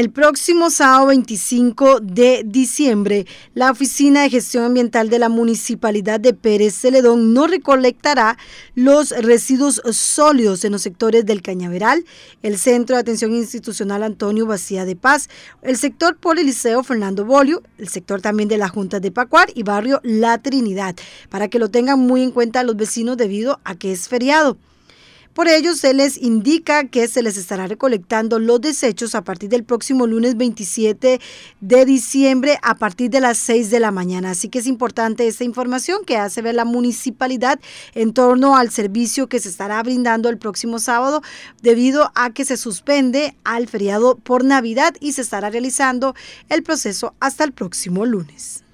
El próximo sábado 25 de diciembre, la Oficina de Gestión Ambiental de la Municipalidad de Pérez Celedón no recolectará los residuos sólidos en los sectores del Cañaveral, el Centro de Atención Institucional Antonio Bacía de Paz, el sector Poliliceo Fernando Bolio, el sector también de la Junta de Pacuar y barrio La Trinidad, para que lo tengan muy en cuenta los vecinos debido a que es feriado. Por ello, se les indica que se les estará recolectando los desechos a partir del próximo lunes 27 de diciembre a partir de las 6 de la mañana. Así que es importante esta información que hace ver la municipalidad en torno al servicio que se estará brindando el próximo sábado debido a que se suspende al feriado por Navidad y se estará realizando el proceso hasta el próximo lunes.